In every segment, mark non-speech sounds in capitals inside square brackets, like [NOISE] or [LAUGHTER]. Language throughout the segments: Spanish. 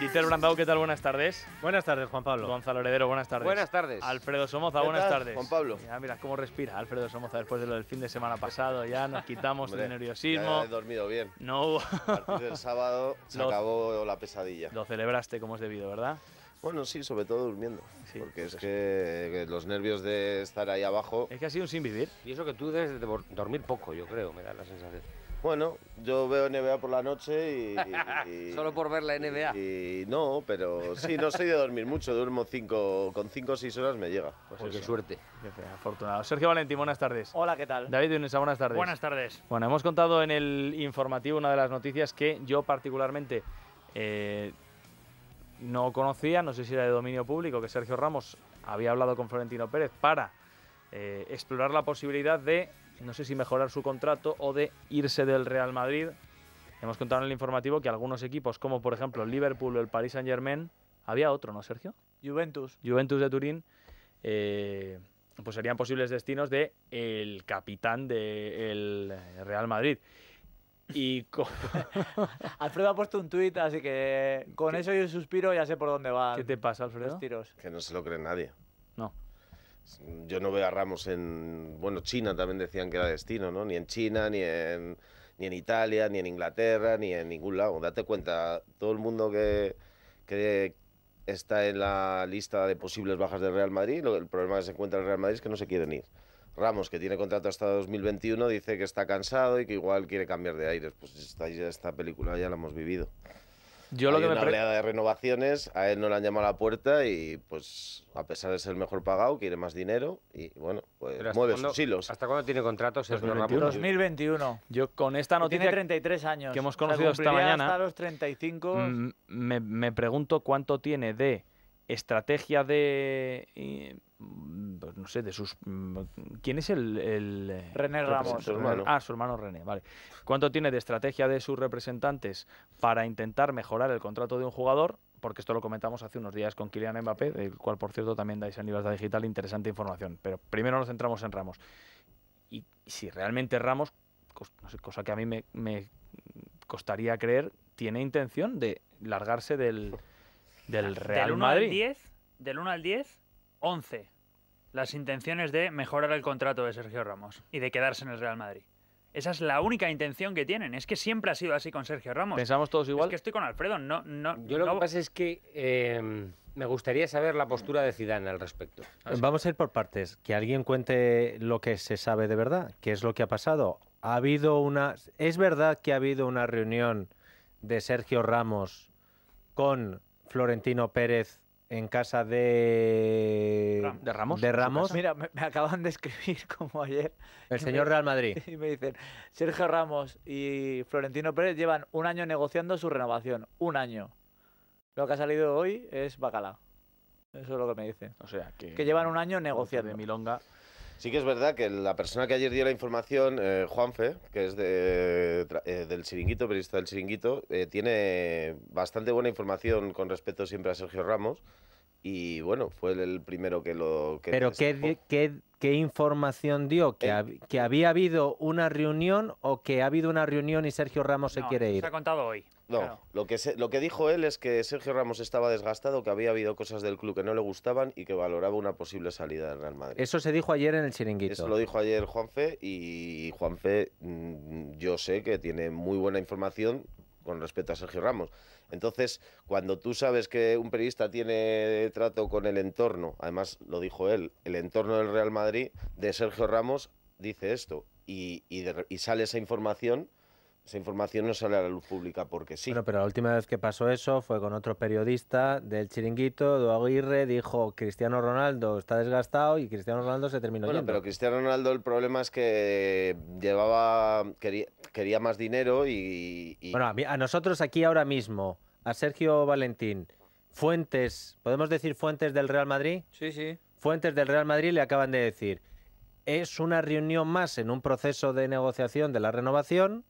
Dieter Brandau, ¿qué tal? Buenas tardes. Buenas tardes, Juan Pablo. Gonzalo Heredero, buenas tardes. Buenas tardes. Alfredo Somoza, buenas tardes. Juan Pablo. Ya mira cómo respira Alfredo Somoza después lo del fin de semana pasado. Ya nos quitamos de el nerviosismo. No he dormido bien. No hubo. del sábado se acabó la pesadilla. Lo celebraste como es debido, ¿verdad? Bueno, sí, sobre todo durmiendo. porque pues es que los nervios de estar ahí abajo. Es que ha sido un sin vivir. Y eso que tú debes de dormir poco, yo creo, me da la sensación. Bueno, yo veo NBA por la noche y... [LAUGHS] Solo por ver la NBA. Y, no, pero sí, no soy de dormir mucho, duermo cinco, con 5 o 6 horas me llega. Pues qué suerte. afortunado. Sergio Valentín, buenas tardes. Hola, ¿qué tal? David Unesa, buenas tardes. Buenas tardes. Bueno, hemos contado en el informativo una de las noticias que yo particularmente eh, no conocía, no sé si era de dominio público, que Sergio Ramos había hablado con Florentino Pérez para eh, explorar la posibilidad de no sé si mejorar su contrato o de irse del Real Madrid. Hemos contado en el informativo que algunos equipos, como por ejemplo el Liverpool o el Paris Saint Germain, había otro, ¿no, Sergio? Juventus. Juventus de Turín, eh, pues serían posibles destinos de el capitán del Real Madrid. Y [LAUGHS] Alfredo ha puesto un tuit, así que con eso yo suspiro, ya sé por dónde va. ¿Qué te pasa, Alfredo? Que no se lo cree nadie yo no veo a Ramos en, bueno, China también decían que era destino, ¿no? Ni en China, ni en, ni en Italia, ni en Inglaterra, ni en ningún lado. Date cuenta, todo el mundo que, que está en la lista de posibles bajas del Real Madrid, el problema que se encuentra en el Real Madrid es que no se quieren ir. Ramos, que tiene contrato hasta 2021, dice que está cansado y que igual quiere cambiar de aires. Pues esta, esta película ya la hemos vivido. Yo lo que una oleada de renovaciones, a él no le han llamado a la puerta y pues a pesar de ser el mejor pagado, quiere más dinero y bueno, pues mueve sus hilos. ¿Hasta cuándo tiene contratos 2021. 2021. Yo con esta noticia tiene 33 años. que hemos conocido esta mañana hasta los 35 mm, me, me pregunto cuánto tiene de estrategia de mm, pues no sé de sus mm, quién es el, René Ramos ah su hermano René vale cuánto tiene de estrategia de sus representantes para intentar mejorar el contrato de un jugador porque esto lo comentamos hace unos días con Kylian Mbappé del cual por cierto también dais a nivel digital interesante información pero primero nos centramos en Ramos y si realmente Ramos cosa que a mí me costaría creer tiene intención de largarse del del Real Madrid. Al 10, del 1 al 10, 11. Las intenciones de mejorar el contrato de Sergio Ramos y de quedarse en el Real Madrid. Esa es la única intención que tienen. Es que siempre ha sido así con Sergio Ramos. ¿Pensamos todos igual? Es que estoy con Alfredo. No, no, Yo lo que pasa es que em, me gustaría saber la postura de Zidane al respecto. Vamos a ir por partes. Que alguien cuente lo que se sabe de verdad. ¿Qué es lo que ha pasado? Ha habido una... ¿Es verdad que ha habido una reunión de Sergio Ramos con Florentino Pérez en casa de, de Ramos. De Ramos. Mira, me, acaban de escribir [LAUGHS] como ayer. El señor Real Madrid. [LAUGHS] Y me dicen, Sergio Ramos y Florentino Pérez llevan un año negociando su renovación. Un año. Lo que ha salido hoy es bacala. Eso es lo que me dicen. O sea, que... Que llevan un año negociando. De Milonga. Sí que es verdad que la persona que ayer dio la información, eh, Juanfe, que es de, eh, del Chiringuito, periodista del Chiringuito, eh, tiene bastante buena información con respecto siempre a Sergio Ramos. Y bueno, fue el primero que lo... Que ¿Pero qué, información dio? ¿Que, había habido una reunión o que ha habido una reunión y Sergio Ramos se quiere ir? Se ha contado hoy. No, lo, que lo que dijo él es que Sergio Ramos estaba desgastado, que había habido cosas del club que no le gustaban y que valoraba una posible salida del Real Madrid. Eso se dijo ayer en el chiringuito. Eso lo dijo ayer Juanfe y Juanfe mm, yo sé que tiene muy buena información con respecto a Sergio Ramos. Entonces, cuando tú sabes que un periodista tiene trato con el entorno, además lo dijo él, el entorno del Real Madrid de Sergio Ramos dice esto y sale esa información esa información no sale a la luz pública porque sí. Bueno, pero la última vez que pasó eso fue con otro periodista del Chiringuito, Eduardo Aguirre, dijo Cristiano Ronaldo está desgastado y Cristiano Ronaldo se terminó Bueno, pero Cristiano Ronaldo el problema es que llevaba quería, más dinero y, Bueno, a nosotros aquí ahora mismo, a Sergio Valentín, fuentes, ¿podemos decir fuentes del Real Madrid? Sí, sí. Fuentes del Real Madrid le acaban de decir, es una reunión más en un proceso de negociación de la renovación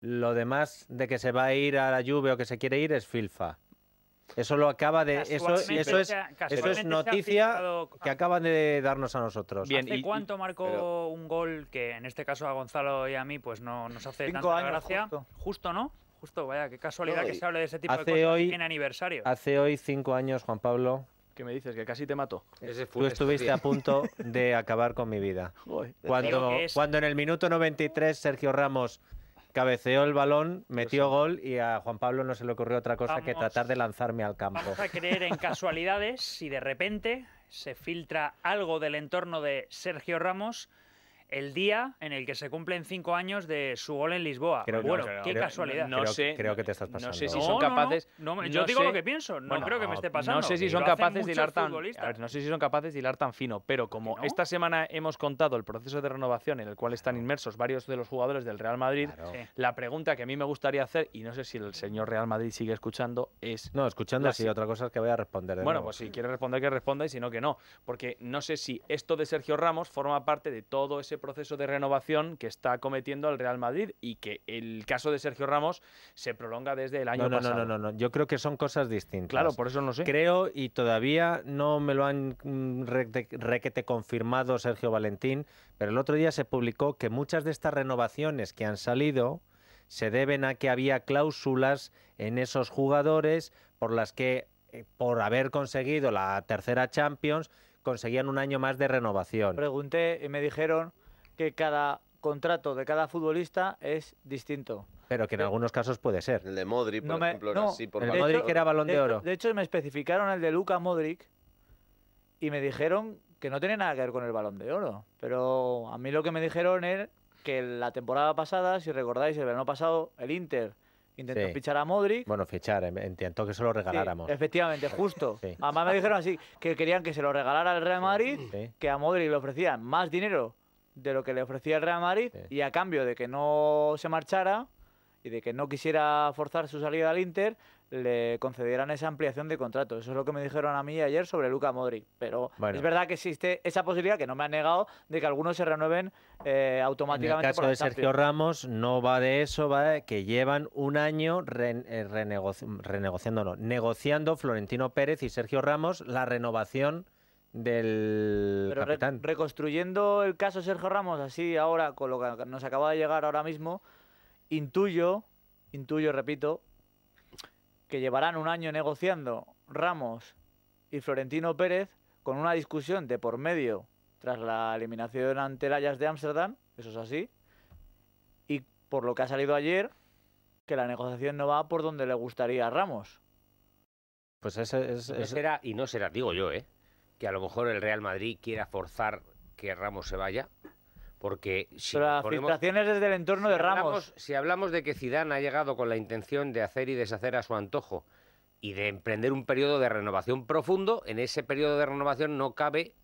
lo demás de que se va a ir a la lluvia o que se quiere ir es filfa. Eso lo acaba de. Eso, eso, es, eso es noticia que acaban de darnos a nosotros. Bien, ¿Hace y, cuánto marcó un gol que en este caso a Gonzalo y a mí pues no nos hace tanta gracia? Justo. ¿no? Justo, vaya, qué casualidad que se hable de ese tipo de cosas hoy, en aniversario. Hace hoy cinco años, Juan Pablo, ¿Qué me dices? Que casi te mató. Tú estuviste a punto de acabar con mi vida. [LAUGHS] Cuando, cuando en el minuto 93 Sergio Ramos cabeceó el balón, metió gol y a Juan Pablo no se le ocurrió otra cosa que tratar de lanzarme al campo. Vamos a creer en casualidades y de repente se filtra algo del entorno de Sergio Ramos el día en el que se cumplen cinco años de su gol en Lisboa. bueno, qué casualidad. No, sé. Creo que te estás pasando. No sé si son capaces. yo digo lo que pienso. No creo que me esté pasando. No sé si son capaces de hilar tan. A no sé si son capaces de hilar tan fino. Pero como esta semana hemos contado el proceso de renovación en el cual están inmersos varios de los jugadores del Real Madrid, la pregunta que a mí me gustaría hacer y no sé si el señor Real Madrid sigue escuchando es. No, escuchando así Otra cosa es que voy a responder. bueno, pues si quiere responder que responda y si no que no, porque no sé si esto de Sergio Ramos forma parte de todo ese proceso de renovación que está cometiendo el Real Madrid y que el caso de Sergio Ramos se prolonga desde el año pasado. No, no, no, no, yo creo que son cosas distintas. Claro, por eso no sé. Creo y todavía no me lo han mm, requete confirmado Sergio Valentín, pero el otro día se publicó que muchas de estas renovaciones que han salido se deben a que había cláusulas en esos jugadores por las que eh, por haber conseguido la tercera Champions conseguían un año más de renovación. Pregunté y me dijeron que cada contrato de cada futbolista es distinto. Pero que en algunos casos puede ser. El de Modric, por ejemplo, no, así, de Modric era balón de, oro. de hecho, me especificaron el de Luca Modric y me dijeron que no tiene nada que ver con el balón de oro. Pero a mí lo que me dijeron es que la temporada pasada, si recordáis, el verano pasado, el Inter intentó fichar a Modric. Bueno, fichar, em, intentó que se lo regaláramos. Sí, efectivamente, justo. Además me dijeron así, que querían que se lo regalara el Real Madrid, que a Modric le ofrecían más dinero de lo que le ofrecía el Real Madrid y a cambio de que no se marchara y de que no quisiera forzar su salida al Inter, le concedieran esa ampliación de contrato. Eso es lo que me dijeron a mí ayer sobre Luca Modri Pero es verdad que existe esa posibilidad, que no me han negado, de que algunos se renueven eh, automáticamente. En el caso de Sergio Ramos no va de eso, va de que llevan un año eh, renegociando, negociando Florentino Pérez y Sergio Ramos la renovación del reconstruyendo el caso Sergio Ramos, así ahora, con lo que nos acaba de llegar ahora mismo, intuyo, intuyo, repito, que llevarán un año negociando Ramos y Florentino Pérez con una discusión de por medio tras la eliminación ante el de Ámsterdam, eso es así, y por lo que ha salido ayer, que la negociación no va por donde le gustaría a Ramos. Pues eso es, y no será, digo yo, ¿eh? que a lo mejor el Real Madrid quiera forzar que Ramos se vaya. Porque si Pero las desde el entorno de Ramos. si hablamos de que Zidane ha llegado con la intención de hacer y deshacer a su antojo y de emprender un periodo de renovación profundo, en ese periodo de renovación no cabe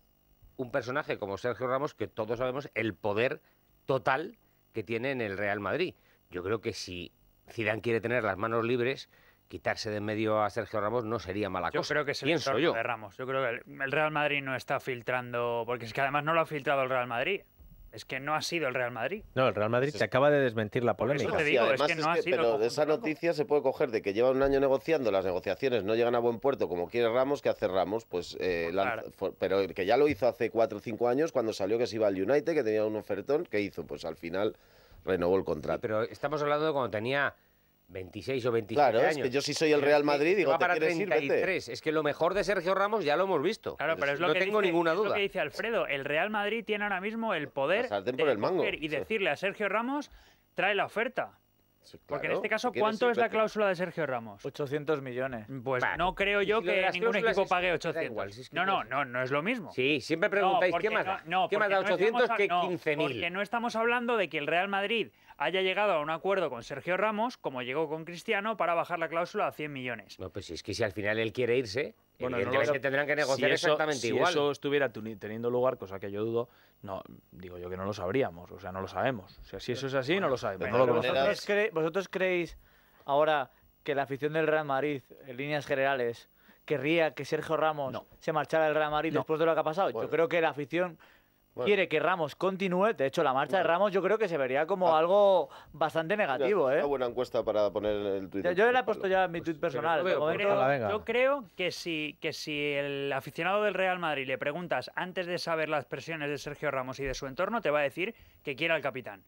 un personaje como Sergio Ramos, que todos sabemos el poder total que tiene en el Real Madrid. Yo creo que si Zidane quiere tener las manos libres, quitarse de medio a Sergio Ramos no sería mala yo Creo que es el Pienso yo. de Ramos. Yo creo que el Real Madrid no está filtrando, porque es que además no lo ha filtrado el Real Madrid. Es que no ha sido el Real Madrid. No, el Real Madrid se acaba de desmentir la polémica. pero de esa noticia se puede coger de que lleva un año negociando, las negociaciones no llegan a buen puerto como quiere Ramos, que hace Ramos, pues, eh, pues pero que ya lo hizo hace cuatro o cinco años cuando salió que se iba al United, que tenía un ofertón, ¿qué hizo? Pues al final renovó el contrato. pero estamos hablando de cuando tenía 26 o 27 claro, años. Claro, es que yo sí soy el Real Madrid, digo, ¿te para 33. es que lo mejor de Sergio Ramos ya lo hemos visto. Claro, pero es lo no que tengo ninguna duda. Es lo que dice Alfredo, el Real Madrid tiene ahora mismo el poder de y decirle a Sergio Ramos, trae la oferta. Porque en este caso, ¿cuánto es la cláusula de Sergio Ramos? 800 millones. Pues no creo yo que ningún equipo pague 800. no, no, no, no es lo mismo. Sí, siempre preguntáis, ¿qué más da? ¿Qué más da 800 que 15.000? Porque no estamos hablando de que el Real Madrid haya llegado a un acuerdo con Sergio Ramos, como llegó con Cristiano, para bajar la cláusula a 100 millones. No, pues es que si al final él quiere irse, tendrán que negociar eso, exactamente si igual. eso estuviera teniendo lugar, cosa que yo dudo, no digo yo que no lo sabríamos, o sea, no lo sabemos. O sea, si eso es así, no lo sabemos. ¿Vosotros, creéis ahora que la afición del Real Madrid, en líneas generales, querría que Sergio Ramos se marchara del Real Madrid después de lo que ha pasado. Pues yo creo que la afición quiere que Ramos continúe. De hecho, la marcha de Ramos yo creo que se vería como ah. algo bastante negativo. ¿eh? Una buena encuesta para poner el tuit. Yo, le he puesto ya mi pues, tuit personal. Yo creo, yo creo que si, que si el aficionado del Real Madrid le preguntas antes de saber las presiones de Sergio Ramos y de su entorno, te va a decir que quiere al capitán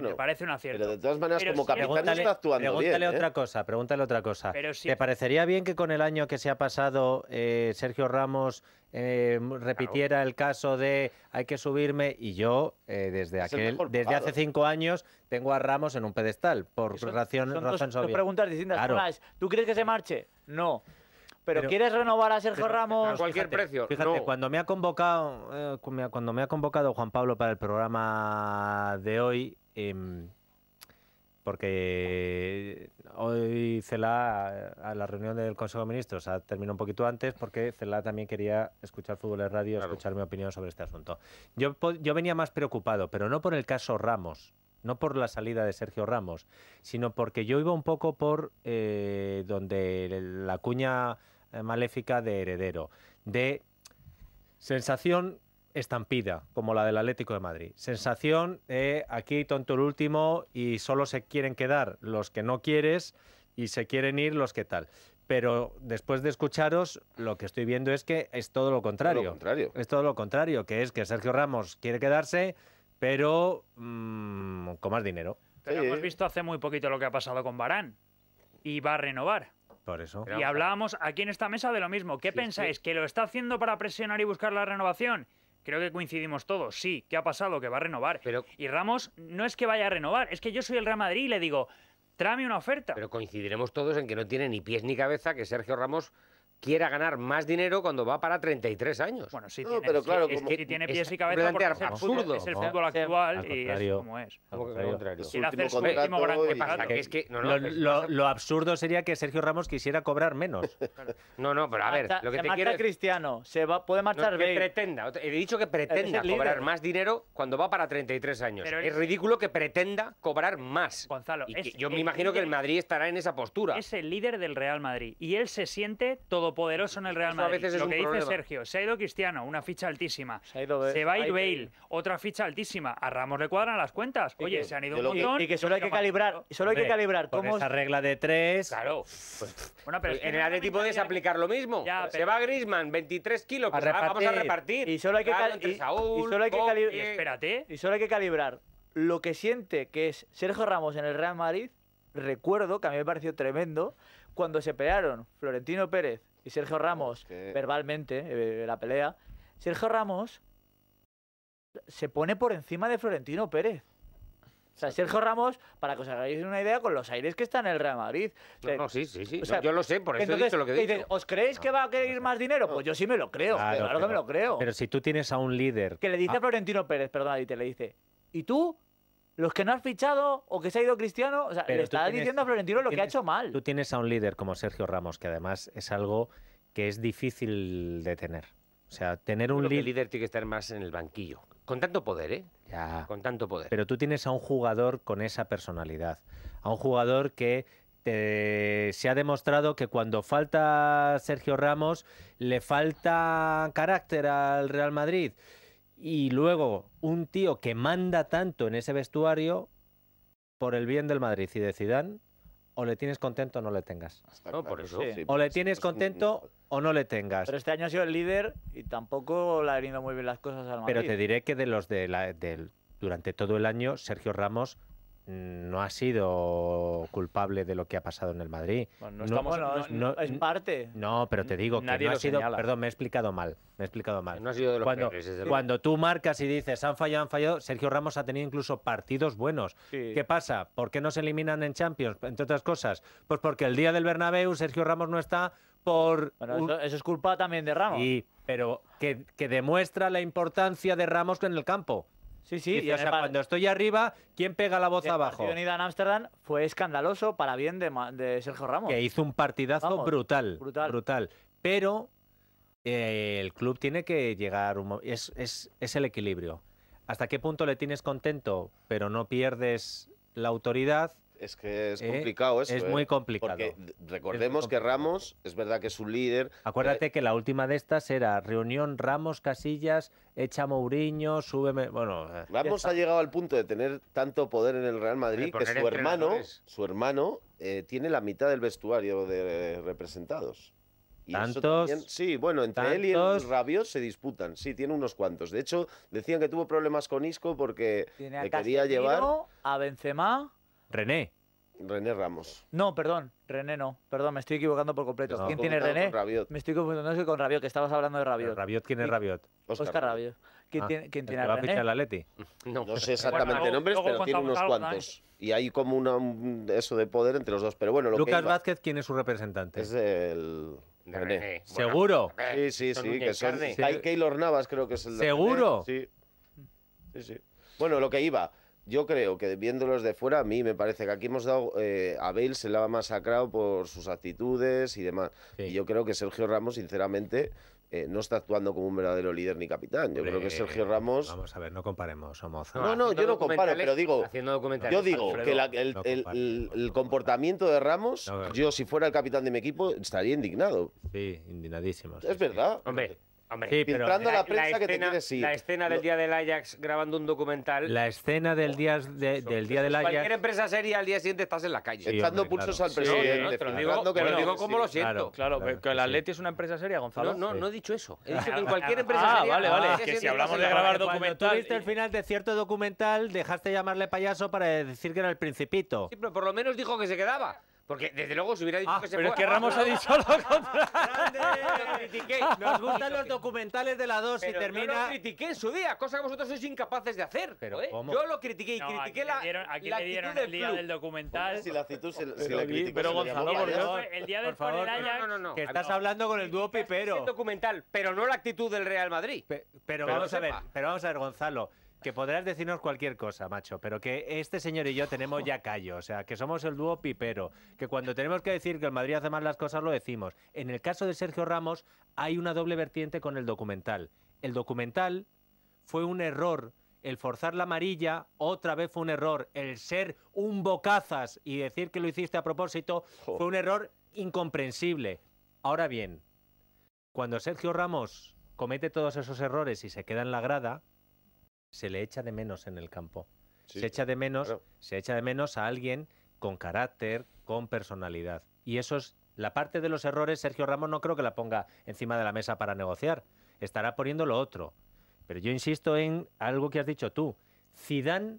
me parece un acierto. Pero de todas maneras, como si capitán está actuando pregúntale bien. otra ¿eh? cosa, pregúntale otra cosa. ¿Te parecería bien que con el año que se ha pasado eh, Sergio Ramos eh, repitiera el caso de hay que subirme y yo desde desde hace cinco años tengo a Ramos en un pedestal por razones razón, son dos, preguntas distintas. ¿Tú crees que se marche? No. Pero, ¿quieres renovar a Sergio Ramos? A cualquier precio. Fíjate, cuando me ha convocado, eh, cuando me ha convocado Juan Pablo para el programa de hoy, em, porque hoy Cela a la reunión del Consejo de Ministros ha un poquito antes porque Cela también quería escuchar Fútbol en Radio, escuchar mi opinión sobre este asunto. Yo, yo venía más preocupado, pero no por el caso Ramos, no por la salida de Sergio Ramos, sino porque yo iba un poco por eh, donde la cuña eh, maléfica de heredero, de sensación estampida, como la del Atlético de Madrid. Sensación, de aquí tonto el último y solo se quieren quedar los que no quieres y se quieren ir los que tal. Pero después de escucharos, lo que estoy viendo es que es todo lo contrario. contrario. Es todo lo contrario, que es que Sergio Ramos quiere quedarse, pero mm, con más dinero. Pero hemos visto hace muy poquito lo que ha pasado con Barán y va a renovar eso. Y hablábamos aquí en esta mesa de lo mismo. ¿Qué pensáis? ¿Que lo está haciendo para presionar y buscar la renovación? Creo que coincidimos todos. Sí, ¿qué ha pasado? Que va a renovar. Y Ramos no es que vaya a renovar, es que yo soy el Real Madrid y le digo, tráeme una oferta. Pero coincidiremos todos en que no tiene ni pies ni cabeza que Sergio Ramos quiera ganar más dinero cuando va para 33 años. Bueno, sí, tiene, pero claro, tiene pies y cabeza porque es absurdo, es el fútbol actual y es como es. Contrario. lo, absurdo sería que Sergio Ramos quisiera cobrar menos. [LAUGHS] no, no, pero a ver, lo que te quiero Cristiano, se va, puede marchar que pretenda, he dicho que pretenda cobrar más dinero cuando va para 33 años. es ridículo que pretenda cobrar más. Gonzalo, yo me imagino que el Madrid estará en esa postura. Es el líder del Real Madrid y él se siente todo poderoso en el Real Madrid. lo que dice Sergio, se ha ido Cristiano, una ficha altísima. Se, va a ir otra ficha altísima. A Ramos le cuadran las cuentas. Oye, se han ido un montón. Y, que solo hay que calibrar, solo hay que calibrar Con esa regla de tres. Claro. Pues, bueno, pero pues en el Atleti puedes aplicar lo mismo. Se va Griezmann, 23 kilos, vamos a repartir. Y solo hay que, calibrar. Espérate. Y solo hay que calibrar lo que siente que es Sergio Ramos en el Real Madrid, recuerdo que a mí me pareció tremendo cuando se pelearon Florentino Pérez y Sergio Ramos verbalmente eh, la pelea, Sergio Ramos se pone por encima de Florentino Pérez. O sea, Sergio Ramos, para que os hagáis una idea, con los aires que está en el Real Madrid. No, sí, sí, sí. yo lo sé, por eso he dicho lo que Dice, ¿Os creéis que va a querer más dinero? Pues yo sí me lo creo. Claro, que me lo creo. Pero si tú tienes a un líder. Que le dice a, Florentino Pérez, perdona, y te le dice, ¿y tú? los que no has fichado o que se ha ido Cristiano, o le está diciendo a Florentino lo que ha hecho mal. Tú tienes a un líder como Sergio Ramos, que además es algo que es difícil de tener. O sea, tener un líder... El líder tiene que estar más en el banquillo. Con tanto poder, ¿eh? Con tanto poder. Pero tú tienes a un jugador con esa personalidad. A un jugador que se ha demostrado que cuando falta Sergio Ramos, le falta carácter al Real Madrid y luego un tío que manda tanto en ese vestuario por el bien del Madrid y de Zidane, o le tienes contento o no le tengas. por O le tienes contento o no le tengas. Pero este año ha sido el líder y tampoco le han ido muy bien las cosas al Madrid. Pero te diré que de los de, la, durante todo el año Sergio Ramos no ha sido culpable de lo que ha pasado en el Madrid. no, es parte. No, pero te digo que no ha sido. Perdón, me he explicado mal. Me he explicado mal. No ha sido de cuando, cuando tú marcas y dices han fallado, han fallado, Sergio Ramos ha tenido incluso partidos buenos. ¿Qué pasa? ¿Por qué no se eliminan en Champions? Entre otras cosas. Pues porque el día del Bernabéu Sergio Ramos no está por. eso, es culpa también de Ramos. pero que, que demuestra la importancia de Ramos en el campo. Sí, sí, o sea, cuando estoy arriba, ¿quién pega la voz abajo. abajo? El en Ámsterdam fue escandaloso para bien de, Sergio Ramos. Que hizo un partidazo brutal, brutal. Pero eh, el club tiene que llegar. es, es el equilibrio. ¿Hasta qué punto le tienes contento, pero no pierdes la autoridad? es que es eh, complicado eso. Es ¿eh? muy complicado. Porque recordemos que Ramos, es verdad que es un líder. Acuérdate eh, que la última de estas era reunión Ramos, Casillas, echa Mourinho, súbeme. Bueno. Ramos ha llegado al punto de tener tanto poder en el Real Madrid que su hermano, su hermano tiene la mitad del vestuario de representados. ¿Tantos? sí, bueno, entre él y el Rabiot se disputan. Sí, tiene unos cuantos. De hecho, decían que tuvo problemas con Isco porque le quería llevar. A Benzema. René. René Ramos. No, perdón, René no. Perdón, me estoy equivocando por completo. ¿Quién tiene René? Rabiot. Me estoy confundiendo con Rabiot, que estabas hablando de Rabiot. Rabiot quién es Rabiot? Oscar, Rabiot. ¿Quién, ah, tiene, ¿quién tiene va a fichar No, sé exactamente nombres, pero tiene unos cuantos. Y hay como una, un, eso de poder entre los dos. Pero bueno, Lucas que Vázquez, ¿quién es su representante? Es el... René. ¿Seguro? Eh, sí, sí, sí. Que hay Keylor Navas, creo que es el ¿Seguro? Sí. sí, sí. Bueno, lo que iba yo creo que viéndolos de fuera, a mí me parece que aquí hemos dado. Eh, a Bale se la ha masacrado por sus actitudes y demás. Y yo creo que Sergio Ramos, sinceramente. Eh, no está actuando como un verdadero líder ni capitán. Yo creo que Sergio Ramos. Vamos a ver, no comparemos, Moza. No, no, yo no comparo, pero digo. Yo digo que el, comportamiento de Ramos, yo si fuera el capitán de mi equipo, estaría indignado. Sí, indignadísimo. es verdad. Hombre sí, la, prensa escena, que La escena del día del Ajax grabando un documental. La escena del día, del día del Ajax. Cualquier empresa seria al día siguiente estás en la calle. Sí, Echando pulsos al presidente. Sí, digo, que como lo siento. Claro, claro, que el Atleti es una empresa seria, Gonzalo. No, no, he dicho eso. He dicho que en ah, cualquier ah, empresa ah, seria. vale, vale. Que, si hablamos de grabar documental. Tú viste el final de cierto documental, dejaste llamarle payaso para decir que era el Principito. Sí, pero por lo menos dijo que se quedaba. Porque desde luego se hubiera dicho ah, que se Pero es que ah, Ramos ha dicho lo contrario. Nos gustan los documentales de la 2 y termina. Yo lo critiqué en su día, cosa que vosotros sois incapaces de hacer. Pero ¿eh? Yo lo critiqué y critiqué la. aquí dieron el día del documental. la actitud se, la Pero Gonzalo, por favor. El día del no, no, no, Que ah, estás hablando con el dúo Pipero. documental, pero no la actitud del Real Madrid. pero vamos a ver, pero vamos a ver, Gonzalo. Que podrás decirnos cualquier cosa, macho, pero que este señor y yo tenemos ya callo, o sea, que somos el dúo pipero, que cuando tenemos que decir que el Madrid hace mal las cosas, lo decimos. En el caso de Sergio Ramos, hay una doble vertiente con el documental. El documental fue un error el forzar la amarilla otra vez fue un error. El ser un bocazas y decir que lo hiciste a propósito fue un error incomprensible. Ahora bien, cuando Sergio Ramos comete todos esos errores y se queda en la grada, se le echa de menos en el campo. se echa de menos, se echa de menos a alguien con carácter, con personalidad. Y eso es la parte de los errores. Sergio Ramos no creo que la ponga encima de la mesa para negociar. Estará poniendo lo otro. Pero yo insisto en algo que has dicho tú. Zidane,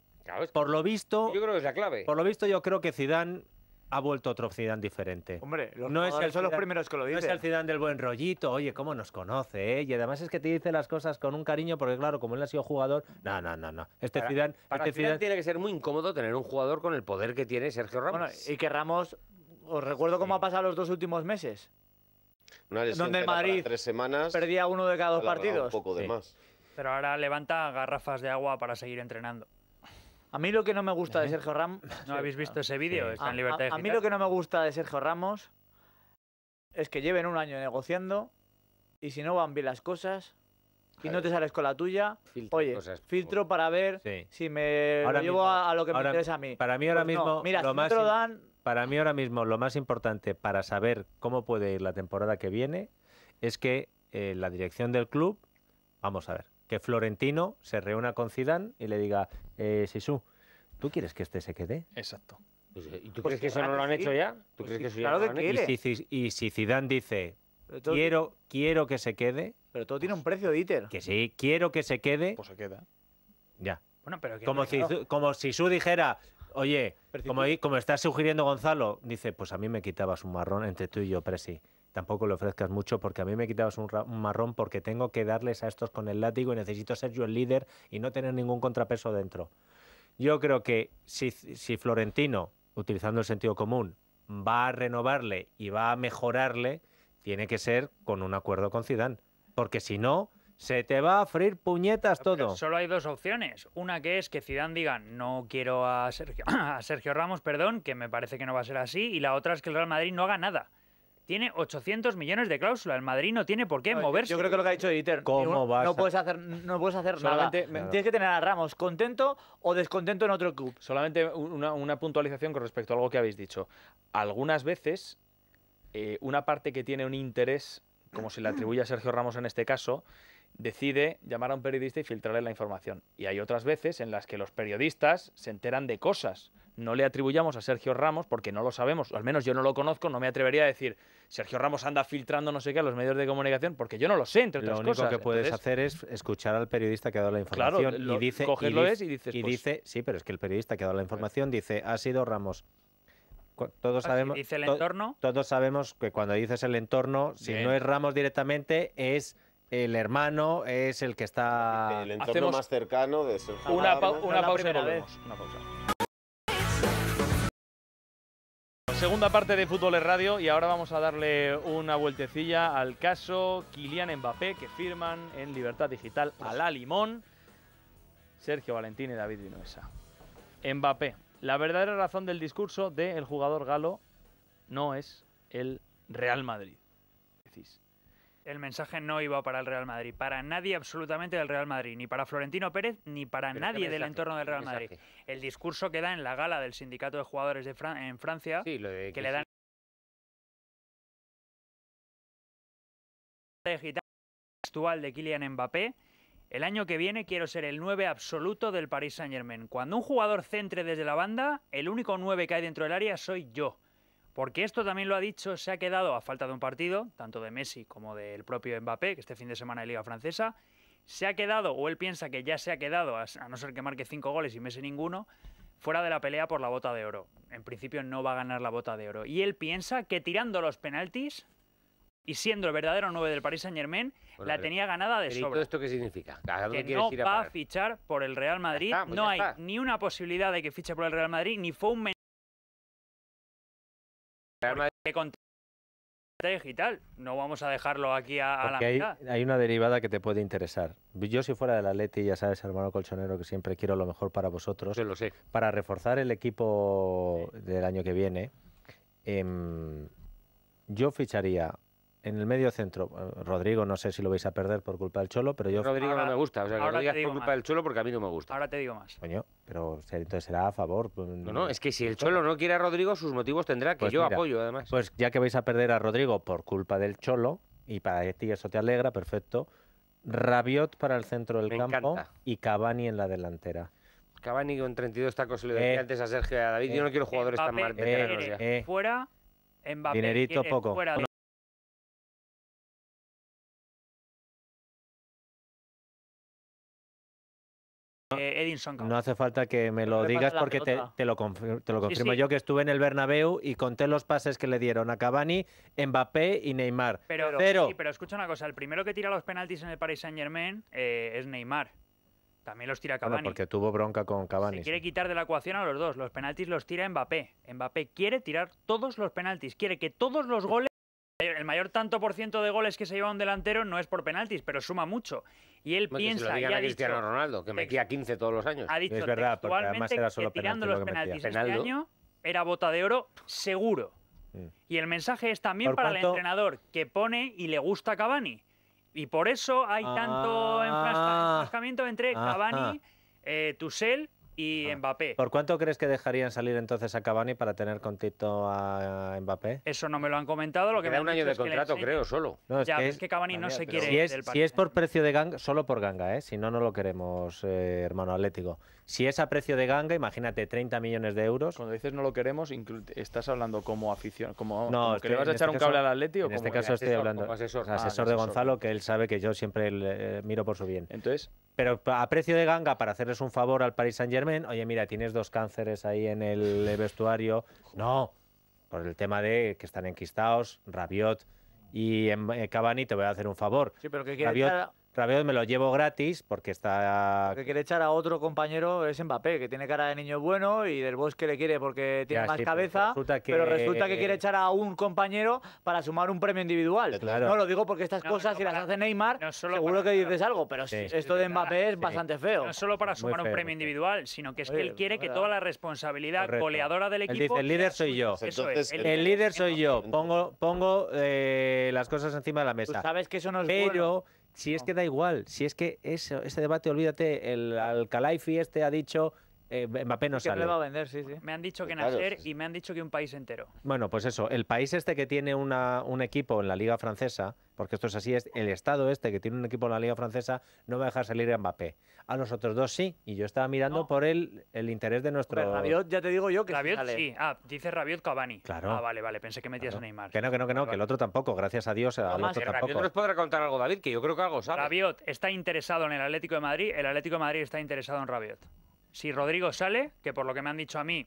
por lo visto, yo creo que es la clave. Por lo visto, yo creo que Zidane ha vuelto otro Zidane diferente. Hombre, no es el son los primeros que lo dicen. es el Zidane del buen rollito, oye, cómo nos conoce, ¿eh? Y además es que te dice las cosas con un cariño, porque claro, como él ha sido jugador, no, no, no, no. Este para, este tiene que ser muy incómodo tener un jugador con el poder que tiene Sergio Ramos. y que Ramos, os recuerdo cómo ha pasado los dos últimos meses. Una donde Madrid tres semanas, perdía uno de cada dos partidos. Un poco de más. Pero ahora levanta garrafas de agua para seguir entrenando. A mí lo que no me gusta de Sergio Ramos. [LAUGHS] No habéis visto ese vídeo, libertad. A, mí lo que no me gusta de Sergio Ramos es que lleven un año negociando y si no van bien las cosas, y no te sales con la tuya, filtro, oye, filtro para ver si me llevo a, lo que me interesa a mí. Para mí ahora pues mismo, lo más para mí ahora mismo lo más importante para saber cómo puede ir la temporada que viene es que eh, la dirección del club, vamos a ver, que Florentino se reúna con Zidane y le diga, eh, Sisu, ¿tú quieres que este se quede? Exacto. Pues, eh, ¿Y tú pues crees que eso no lo han hecho ya? claro Y si, Zidane dice, quiero, quiero que se quede... Pero todo tiene un pues precio, Dieter. Que sí, quiero que se quede... Pues se queda. Ya. pero como, si, dijera, oye, como, como sugiriendo Gonzalo, dice, pues a mí me quitabas un marrón entre tú y yo, pero sí tampoco le ofrezcas mucho porque a mí me quitabas un, marrón porque tengo que darles a estos con el látigo y necesito ser yo el líder y no tener ningún contrapeso dentro. Yo creo que si, Florentino, utilizando el sentido común, va a renovarle y va a mejorarle, tiene que ser con un acuerdo con Zidane, porque si no se te va a freír puñetas todo. solo hay dos opciones. Una que es que Zidane diga, no quiero a Sergio, [CLEARS THROAT] a Sergio Ramos, perdón, que me parece que no va a ser así. Y la otra es que el Real Madrid no haga nada tiene 800 millones de cláusula. El Madrid no tiene por qué moverse. Yo creo que lo que ha dicho Dieter. ¿Cómo vas? No puedes hacer, no hacer nada. Tienes que tener a Ramos contento o descontento en otro club. Solamente una, puntualización con respecto a algo que habéis dicho. Algunas veces, eh, una parte que tiene un interés, como se le atribuye a Sergio Ramos en este caso, decide llamar a un periodista y filtrarle la información. Y hay otras veces en las que los periodistas se enteran de cosas no le atribuyamos a Sergio Ramos, porque no lo sabemos, al menos yo no lo conozco, no me atrevería a decir Sergio Ramos anda filtrando no sé qué a los medios de comunicación, porque yo no lo sé, entre otras cosas. Lo único que puedes hacer es escuchar al periodista que ha dado la información y dice... es y pues dice, sí, pero es que el periodista que ha dado la información dice, ha sido Ramos todos ah, sabemos, dice el entorno. todos sabemos que cuando dices el entorno, si no es Ramos directamente, es el hermano, es el que está. El entorno más cercano de Sergio. Una, una, pausa Una pausa. Segunda parte de Fútbol Radio y ahora vamos a darle una vueltecilla al caso Kilian Mbappé que firman en Libertad Digital a la Limón Sergio Valentín y David Vinoesa. Mbappé, la verdadera razón del discurso del jugador galo no es el Real Madrid. Decís, el mensaje no iba para el Real Madrid, para nadie absolutamente del Real Madrid, ni para Florentino Pérez, ni para nadie del entorno del Real Madrid. El discurso que da en la gala del sindicato de jugadores en Francia, que, le dan... ...actual de Kylian Mbappé, el año que viene quiero ser el 9 absoluto del Paris Saint Germain. Cuando un jugador centre desde la banda, el único 9 que hay dentro del área soy yo. Porque esto también lo ha dicho, se ha quedado a falta de un partido, tanto de Messi como del propio Mbappé, que este fin de semana de Liga Francesa, se ha quedado, o él piensa que ya se ha quedado, a no ser que marque cinco goles y Messi ninguno, fuera de la pelea por la bota de oro. En principio no va a ganar la bota de oro. Y él piensa que tirando los penaltis y siendo el verdadero nueve del Paris Saint Germain, la tenía ganada de sobra. ¿Y esto qué significa? que no va a fichar por el Real Madrid. Pues no hay ni una posibilidad de que fiche por el Real Madrid, ni fue un digital. No vamos a dejarlo aquí a, la hay, Hay una derivada que te puede interesar. Yo si fuera del Atleti, ya sabes, hermano colchonero, que siempre quiero lo mejor para vosotros. lo sé. Para reforzar el equipo del año que viene, em, yo ficharía en el medio centro, eh, Rodrigo, no sé si lo vais a perder por culpa del Cholo, pero yo... Rodrigo no me gusta, o sea, que lo digas por culpa del Cholo porque a mí no me gusta. Ahora te digo más. Coño, pero entonces será a favor. Pues, no, no, es que si el Cholo no quiere a Rodrigo, sus motivos tendrá que pues yo apoyo, además. Pues ya que vais a perder a Rodrigo por culpa del Cholo, y para ti eso te alegra, perfecto, Rabiot para el centro del campo y Cavani en la delantera. Cavani con 32 tacos, le decía eh, antes a Sergio y a David, yo no eh, quiero jugadores tan mal. Eh, fuera, Mbappé. Dinerito poco. Fuera No hace falta que me lo digas porque te, lo confirmo yo que estuve en el Bernabéu y conté los pases que le dieron a Cavani, Mbappé y Neymar. Pero, escucha una cosa, el primero que tira los penaltis en el Paris Saint Germain eh, es Neymar. También los tira Cavani. porque tuvo bronca con Cavani. quiere quitar de la ecuación a los dos. Los penaltis los tira Mbappé. Mbappé quiere tirar todos los penaltis. Quiere que todos los goles el mayor tanto por ciento de goles que se lleva un delantero no es por penaltis, pero suma mucho. Y él piensa. Que se lo a Cristiano Ronaldo, que metía 15 todos los años. Ha dicho es verdad, porque además era solo que tirando los penaltis este año era bota de oro seguro. Y el mensaje es también para el entrenador que pone y le gusta Cavani. Y por eso hay tanto ah. enfrascamiento entre Cavani, eh, Tuchel y ah. Mbappé. ¿Por cuánto crees que dejarían salir entonces a Cavani para tener contito a Mbappé? Eso no me lo han comentado. Lo que un año de contrato, creo, solo. ya, que que Cavani no se quiere si es, por precio de ganga, solo por ganga, ¿eh? si no, no lo queremos, eh, hermano Atlético. Si es a precio de ganga, imagínate 30 millones de euros. Cuando dices no lo queremos, estás hablando como afición, como, no, que le vas a echar este un cable al Atlético. En este caso estoy hablando asesor, ah, de Gonzalo, que él sabe que yo siempre eh, miro por su bien. Entonces, pero a precio de ganga, para hacerles un favor al Paris Saint Germain, oye, mira, tienes dos cánceres ahí en el vestuario. No, por el tema de que están enquistados, Rabiot y en em, eh, Cavani, te voy a hacer un favor. Sí, pero que Rabiot, Rabiot me lo llevo gratis porque está... que quiere echar a otro compañero es Mbappé, que tiene cara de niño bueno y del Bosque le quiere porque tiene más cabeza, pero resulta que quiere eh, echar a un compañero para sumar un premio individual. Eh, claro. No, lo digo porque estas cosas, si las hace Neymar, seguro que dices algo, pero esto de Mbappé es bastante feo. No solo para sumar un premio individual, sino que es que él quiere que toda la responsabilidad goleadora del equipo... Él dice, el líder soy yo. el, líder soy yo. Pongo, eh, las cosas encima de la mesa. sabes que eso no es si es que da igual, si es que eso, ese debate, olvídate, el y este ha dicho eh, Mbappé no sale. Me han dicho eh, que nacer y me han dicho que un país entero. Bueno, pues eso, el país este que tiene un equipo en la Liga Francesa, porque esto es así, es el Estado este que tiene un equipo en la Liga Francesa no va a dejar salir a Mbappé. A nosotros dos sí, y yo estaba mirando por el, el interés de nuestro... Rabiot, ya te digo yo que Rabiot, sí. Ah, dice Rabiot Cavani. Claro. Ah, vale, vale, pensé que metías a Neymar. Que no, que no, que no, que el otro tampoco, gracias a Dios, a eh, otro tampoco. nos podrá contar algo, David, que yo creo que algo sabe. Rabiot está interesado en el Atlético de Madrid, el Atlético de Madrid está interesado en Rabiot si Rodrigo sale, que por lo que me han dicho a mí,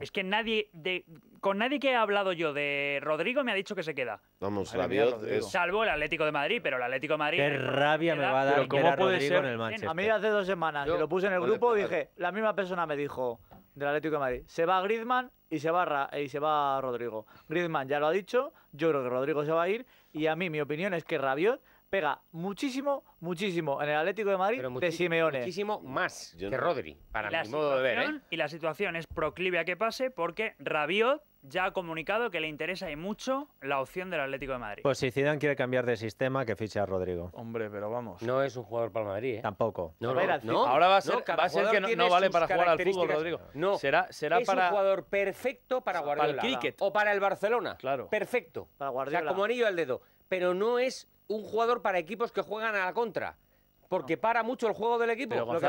es que nadie de, con nadie que he hablado yo de Rodrigo me ha dicho que se queda. Vamos, rabia, Salvo el Atlético de Madrid, pero el Atlético de Madrid. Qué rabia me va a dar ¿cómo ser? en A mí hace dos semanas, lo puse en el grupo, y dije, la misma persona me dijo del Atlético de Madrid, se va Griezmann y se va eh, y se va Rodrigo. Griezmann ya lo ha dicho, yo creo que Rodrigo se va a ir y a mí mi opinión es que Rabiot pega muchísimo, muchísimo en el Atlético de Madrid de Simeone. Muchísimo más que Rodri, para mi modo de ver. ¿eh? Y la situación es proclive a que pase porque Rabiot ya ha comunicado que le interesa y mucho la opción del Atlético de Madrid. Pues si Zidane quiere cambiar de sistema, que fiche a Rodrigo. Hombre, pero vamos. No es un jugador para el Madrid, ¿eh? Tampoco. No, Ahora va a ser, va a ser que no, vale para jugar al fútbol, Rodrigo. No. Será, será es un jugador perfecto para Guardiola. el cricket. O para el Barcelona. Claro. Perfecto. Para Guardiola. O sea, como anillo al dedo. Pero no es un jugador para equipos que juegan a la contra. Porque para mucho el juego del equipo. lo que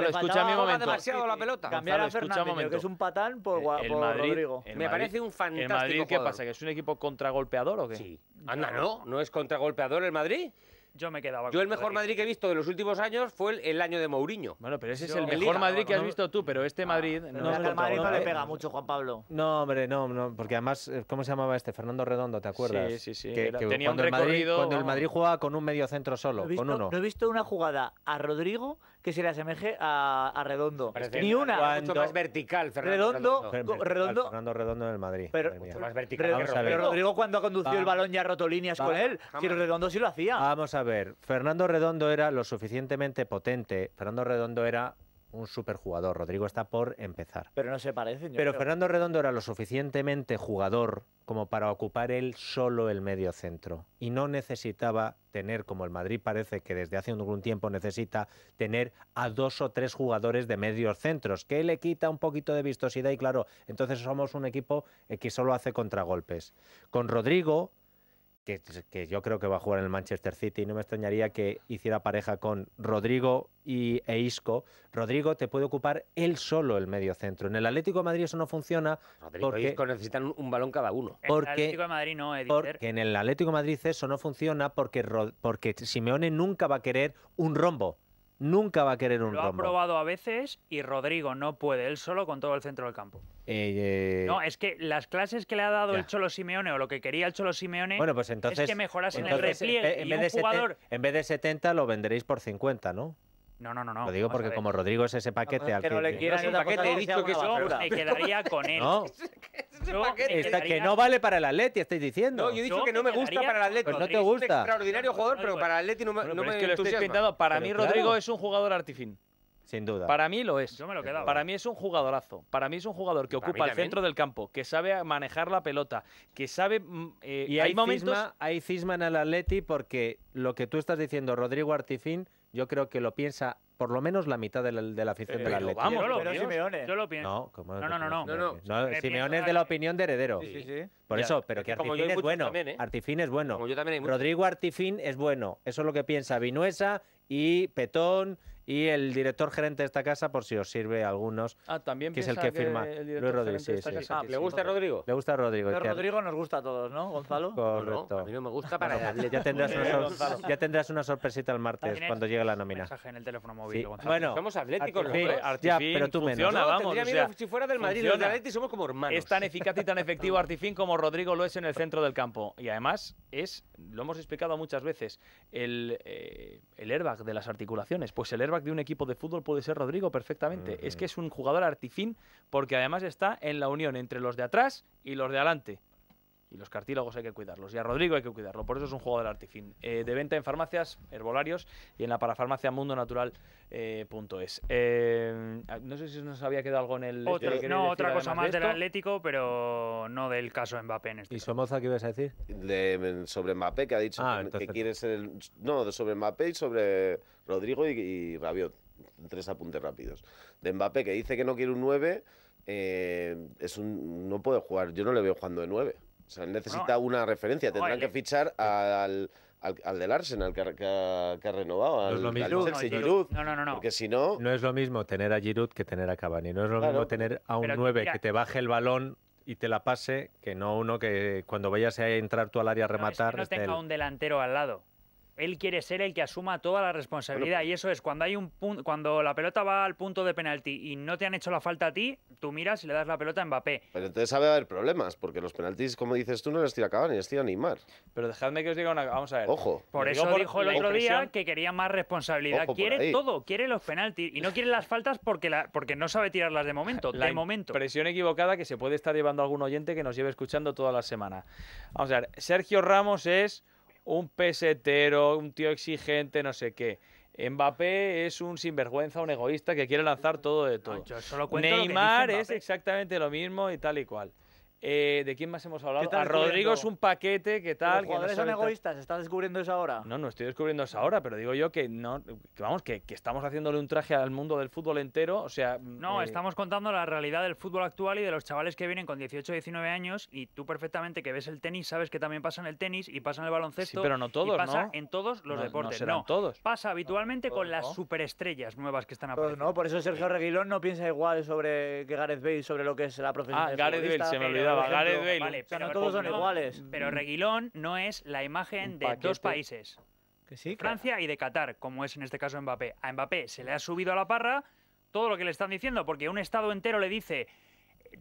demasiado la pelota. Cambiar a Fernández, que es un patán, pues, eh, por, Rodrigo. Me parece un fantástico ¿El Madrid qué pasa? ¿Que es un equipo contragolpeador o qué? Sí. Anda, no. ¿No es contragolpeador el Madrid? yo me quedaba. Yo el mejor Madrid. que he visto de los últimos años fue el, año de Mourinho. Bueno, pero ese es el mejor Madrid que has visto tú, pero este Madrid. No, el Madrid no le ¿eh? pega mucho, Juan Pablo. No, hombre, no, no, porque además, eh, ¿cómo se llamaba este? Fernando Redondo, ¿te acuerdas? Sí, sí, sí. Que, tenía un recorrido. El Madrid, cuando el Madrid jugaba con un medio centro solo, con uno. No he visto una jugada a Rodrigo que se le asemeje a, Redondo. Ni una. Cuando... Mucho más vertical, Fernando Redondo. Redondo, Fernando Redondo en el Madrid. Pero, mucho más vertical. pero Rodrigo cuando ha conducido el balón ya ha roto líneas con él. Jamás. Si Redondo sí lo hacía. Vamos a ver. Fernando Redondo era lo suficientemente potente. Fernando Redondo era un superjugador. Rodrigo está por empezar. Pero no se parece. Pero Fernando Redondo era lo suficientemente jugador como para ocupar él solo el medio centro. Y no necesitaba tener, como el Madrid parece que desde hace algún tiempo necesita, tener a dos o tres jugadores de medios centros, que le quita un poquito de vistosidad y claro, entonces somos un equipo que solo hace contragolpes. Con Rodrigo, que, yo creo que va a jugar en el Manchester City. No me extrañaría que hiciera pareja con Rodrigo y, e Isco. Rodrigo te puede ocupar él solo el medio centro. En el Atlético de Madrid eso no funciona. Rodrigo porque, y Isco necesitan un balón cada uno. Porque, en el Atlético de Madrid no, Porque en el Atlético de Madrid eso no funciona porque Simeone nunca va a querer un rombo nunca va a querer un Lo Lo ha probado a veces y Rodrigo no puede, él solo con todo el centro del campo. Eh, No, es que las clases que le ha dado el Cholo Simeone o lo que quería el Cholo Simeone pues es que mejorasen el repliegue. de jugador... en vez de 70 lo venderéis por 50, ¿no? No, no, no, Lo digo porque como Rodrigo es ese paquete al que... no le quieras un paquete, he dicho que Me quedaría con [LAUGHS] él. No. que no vale para el Atleti, estáis diciendo. No, yo he dicho que no me gusta para el Atleti. no te gusta. Es un extraordinario jugador, pero para el Atleti no, me gusta. Para mí Rodrigo es un jugador artifín. Sin duda. Para mí lo es. Yo me lo Para ¿eh? mí es un jugadorazo. Para mí es un jugador que ocupa el centro del campo, que sabe manejar la pelota, que sabe. Mm, eh, y hay, Cisma, hay cisma en el Atleti porque lo que tú estás diciendo, Rodrigo Artifín, yo creo que lo piensa por lo menos la mitad de la, de la afición eh, del Vamos, pero, Simeone. Yo lo pienso. No, no, no, no, eh, no. Eh, Simeone es de la opinión de heredero. Sí, sí, Por eso, pero que Artifín es bueno. Artifín es bueno. Rodrigo Artifín es bueno. Eso es lo que piensa Vinuesa y Petón y el director gerente de esta casa, por si os sirve a algunos, ah, que es el que, firma Luis Rodríguez. Ah, ¿Le gusta Rodrigo? Le gusta Rodrigo. Rodrigo nos gusta a todos, ¿no, Gonzalo? Correcto. a mí me gusta para [LAUGHS] ya, tendrás una sorpresita el martes cuando llegue la nómina. Bueno, somos atléticos, los Ya, pero tú menos. vamos, si fuera del Madrid, somos como hermanos. Es tan eficaz y tan efectivo [LAUGHS] Artifín como Rodrigo lo es en el centro del campo. Y además es, lo hemos explicado muchas veces, el, eh, el airbag de las articulaciones. Pues el airbag de un equipo de fútbol puede ser Rodrigo perfectamente. Es que es un jugador artifín porque además está en la unión entre los de atrás y los de adelante. Y los cartílagos hay que cuidarlos. Y a Rodrigo hay que cuidarlo. Por eso es un juego del artifín. Eh, de venta en farmacias, herbolarios y en la parafarmacia mundonatural.es. Eh, eh, ah, no sé si nos había quedado algo en el. Otra, no, otra cosa más del Atlético, pero no del caso Mbappé en este ¿Y Somoza qué ibas a decir? sobre Mbappé, que ha dicho ah, que, quiere ser. El, no, sobre Mbappé y sobre Rodrigo y, y Rabiot. Tres apuntes rápidos. De Mbappé, que dice que no quiere un 9. es un, no puede jugar, yo no le veo jugando de 9. O sea, necesita eh, una referencia. Tendrán que fichar al, al, del Arsenal que, que, ha renovado, al, no es lo mismo. no, no, no, Porque si no... es lo mismo tener a Giroud que tener a Cavani. No es lo mismo tener a un nueve 9 que, te baje el balón y te la pase que no uno que cuando vayas a entrar tú al área a rematar... No, tenga un delantero al lado él quiere ser el que asuma toda la responsabilidad. y eso es, cuando hay un punto, cuando la pelota va al punto de penalti y no te han hecho la falta a ti, tú miras y le das la pelota a Mbappé. Pero entonces sabe haber problemas, porque los penaltis, como dices tú, no les tira ni les tira Neymar. Pero dejadme que os diga una vamos a ver. Ojo. Por eso dijo el otro día que quería más responsabilidad. quiere todo, quiere los penaltis y no quiere las faltas porque, porque no sabe tirarlas de momento, la de momento. Presión equivocada que se puede estar llevando algún oyente que nos lleve escuchando toda la semana. Vamos a ver, Sergio Ramos es un pesetero, un tío exigente, no sé qué. Mbappé es un sinvergüenza, un egoísta que quiere lanzar todo de todo. Neymar es exactamente lo mismo y tal y cual. Eh, ¿De quién más hemos hablado? A Rodrigo es un paquete, ¿qué tal? Los jugadores son egoístas, ¿estás descubriendo eso ahora? No, no estoy descubriendo eso ahora, pero digo yo que no, vamos, que, estamos haciéndole un traje al mundo del fútbol entero, o sea... No, eh, estamos contando la realidad del fútbol actual y de los chavales que vienen con 18, 19 años y tú perfectamente que ves el tenis, sabes que también pasa en el tenis y pasa en el baloncesto. pero no todos, y pasa en todos los deportes. No, todos. Pasa habitualmente con las superestrellas nuevas que están pues apareciendo. no, por eso Sergio Reguilón no piensa igual sobre que Gareth Bale, sobre lo que es la profesión Ah, Gareth se me olvidó. Vale, pero todos son iguales. Pero Reguilón no es la imagen de dos países. Francia y de Qatar, como es en este caso Mbappé. A Mbappé se le ha subido a la parra todo lo que le están diciendo, porque un estado entero le dice,